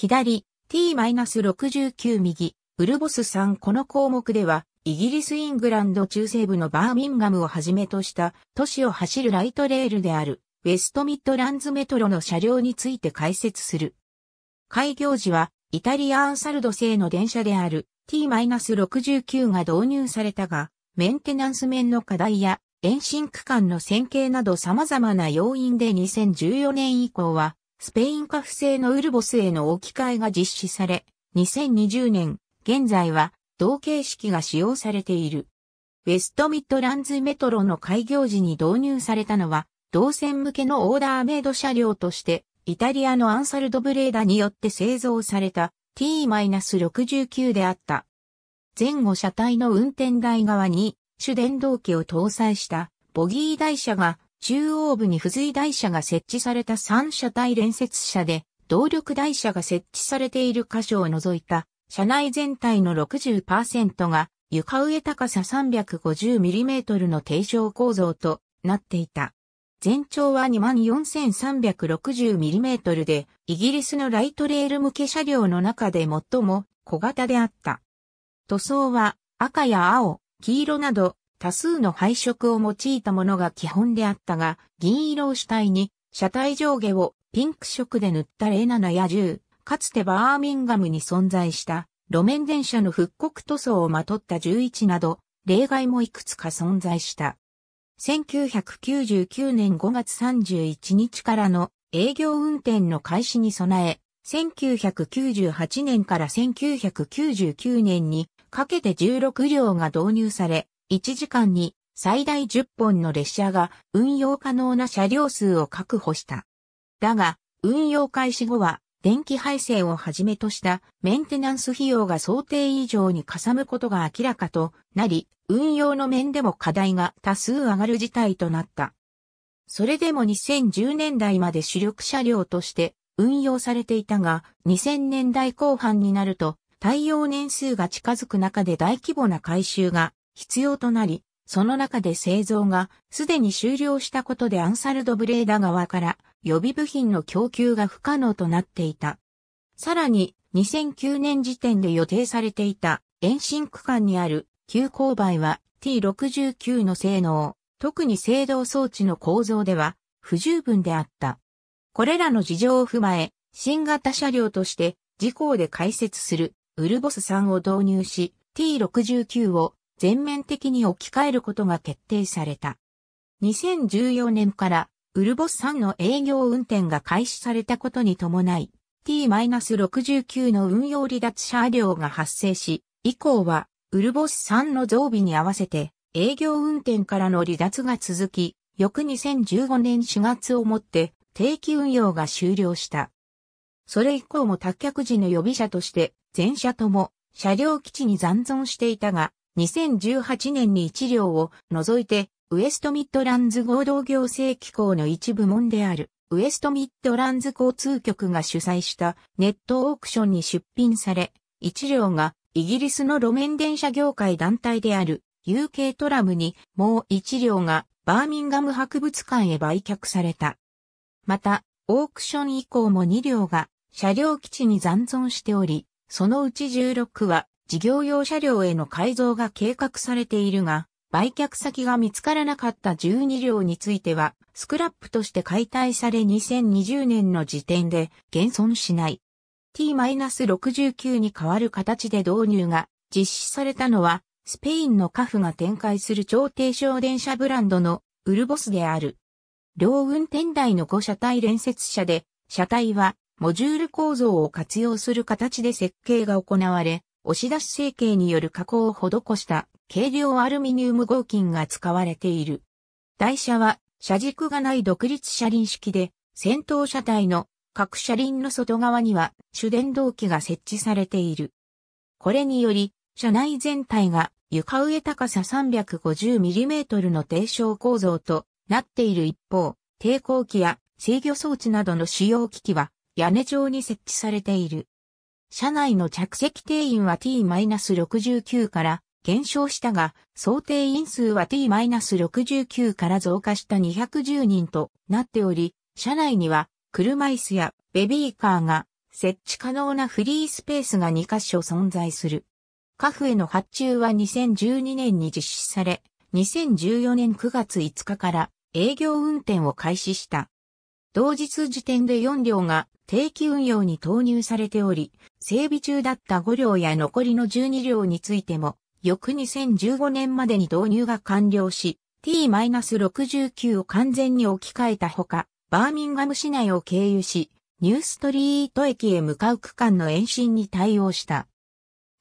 左、t-69 右、ウルボス3この項目では、イギリス・イングランド中西部のバーミンガムをはじめとした都市を走るライトレールであるウェストミッドランズメトロの車両について解説する。開業時はイタリアンサルド製の電車である T-69 が導入されたが、メンテナンス面の課題や延伸区間の線形など様々な要因で2014年以降はスペインカフ製のウルボスへの置き換えが実施され、2020年、現在は同形式が使用されている。ウェストミッドランズメトロの開業時に導入されたのは、同線向けのオーダーメイド車両として、イタリアのアンサルドブレーダによって製造された T-69 であった。前後車体の運転台側に主電動機を搭載したボギー台車が中央部に付随台車が設置された三車体連接車で、動力台車が設置されている箇所を除いた、車内全体の60%が床上高さ 350mm の低床構造となっていた。全長は 24,360mm で、イギリスのライトレール向け車両の中で最も小型であった。塗装は赤や青、黄色など多数の配色を用いたものが基本であったが、銀色を主体に、車体上下をピンク色で塗ったレナナや10、かつてバーミンガムに存在した路面電車の復刻塗装をまとった11など、例外もいくつか存在した。1999年5月31日からの営業運転の開始に備え、1998年から1999年にかけて16両が導入され、1時間に最大10本の列車が運用可能な車両数を確保した。だが、運用開始後は電気配線をはじめとしたメンテナンス費用が想定以上にかさむことが明らかとなり、運用の面でも課題が多数上がる事態となった。それでも2010年代まで主力車両として運用されていたが、2000年代後半になると、対応年数が近づく中で大規模な改修が必要となり、その中で製造がすでに終了したことでアンサルドブレーダ側から予備部品の供給が不可能となっていた。さらに2009年時点で予定されていた延伸区間にある急勾配は T69 の性能、特に制動装置の構造では不十分であった。これらの事情を踏まえ、新型車両として事項で開設するウルボス3を導入し T69 を全面的に置き換えることが決定された。2014年からウルボス3の営業運転が開始されたことに伴い、T-69 の運用離脱車両が発生し、以降はウルボス3の増備に合わせて営業運転からの離脱が続き、翌2015年4月をもって定期運用が終了した。それ以降も脱却時の予備車として、全車とも車両基地に残存していたが、2018年に1両を除いて、ウエストミッドランズ合同行政機構の一部門である、ウエストミッドランズ交通局が主催したネットオークションに出品され、1両がイギリスの路面電車業界団体である UK トラムにもう1両がバーミンガム博物館へ売却された。また、オークション以降も2両が車両基地に残存しており、そのうち16は事業用車両への改造が計画されているが、売却先が見つからなかった12両については、スクラップとして解体され2020年の時点で減損しない。T-69 に変わる形で導入が実施されたのは、スペインのカフが展開する超低床電車ブランドのウルボスである。両運転台の5車体連接車で、車体はモジュール構造を活用する形で設計が行われ、押し出し成形による加工を施した軽量アルミニウム合金が使われている。台車は車軸がない独立車輪式で、先頭車体の各車輪の外側には主電動機が設置されている。これにより、車内全体が床上高さ 350mm の低床構造となっている一方、抵抗機や制御装置などの使用機器は屋根上に設置されている。車内の着席定員は t-69 から減少したが、想定員数は t-69 から増加した210人となっており、車内には車椅子やベビーカーが設置可能なフリースペースが2カ所存在する。カフへの発注は2012年に実施され、2014年9月5日から営業運転を開始した。同日時点で4両が定期運用に投入されており、整備中だった5両や残りの12両についても、翌2015年までに導入が完了し、T-69 を完全に置き換えたほか、バーミンガム市内を経由し、ニューストリート駅へ向かう区間の延伸に対応した。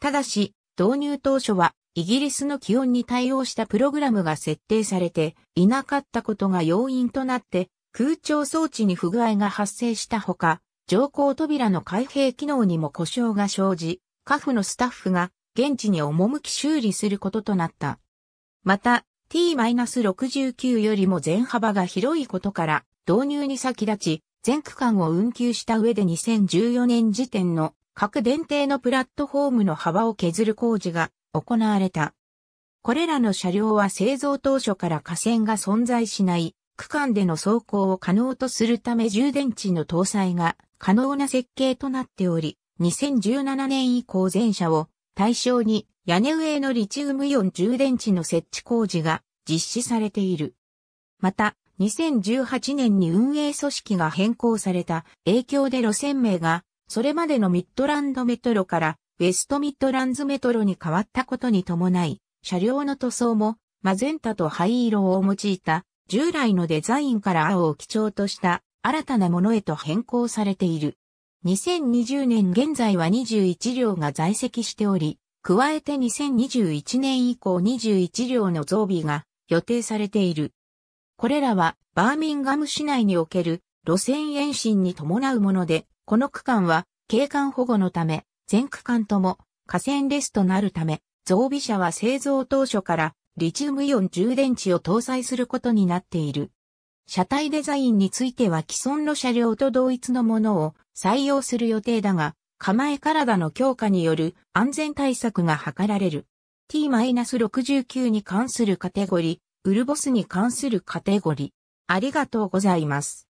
ただし、導入当初は、イギリスの気温に対応したプログラムが設定されていなかったことが要因となって、空調装置に不具合が発生したほか、乗降扉の開閉機能にも故障が生じ、カフのスタッフが現地に赴き修理することとなった。また、T-69 よりも全幅が広いことから、導入に先立ち、全区間を運休した上で2014年時点の各電停のプラットフォームの幅を削る工事が行われた。これらの車両は製造当初から河川が存在しない区間での走行を可能とするため充電池の搭載が可能な設計となっており、2017年以降全車を対象に屋根上のリチウムイオン充電池の設置工事が実施されている。また、2018年に運営組織が変更された影響で路線名が、それまでのミッドランドメトロからウェストミッドランズメトロに変わったことに伴い、車両の塗装もマゼンタと灰色を用いた従来のデザインから青を基調とした新たなものへと変更されている。2020年現在は21両が在籍しており、加えて2021年以降21両の増備が予定されている。これらはバーミンガム市内における路線延伸に伴うもので、この区間は景観保護のため、全区間とも河川レスとなるため、増備車は製造当初からリチウムイオン充電池を搭載することになっている。車体デザインについては既存の車両と同一のものを採用する予定だが、構え体の強化による安全対策が図られる。T-69 に関するカテゴリ、ウルボスに関するカテゴリ。ありがとうございます。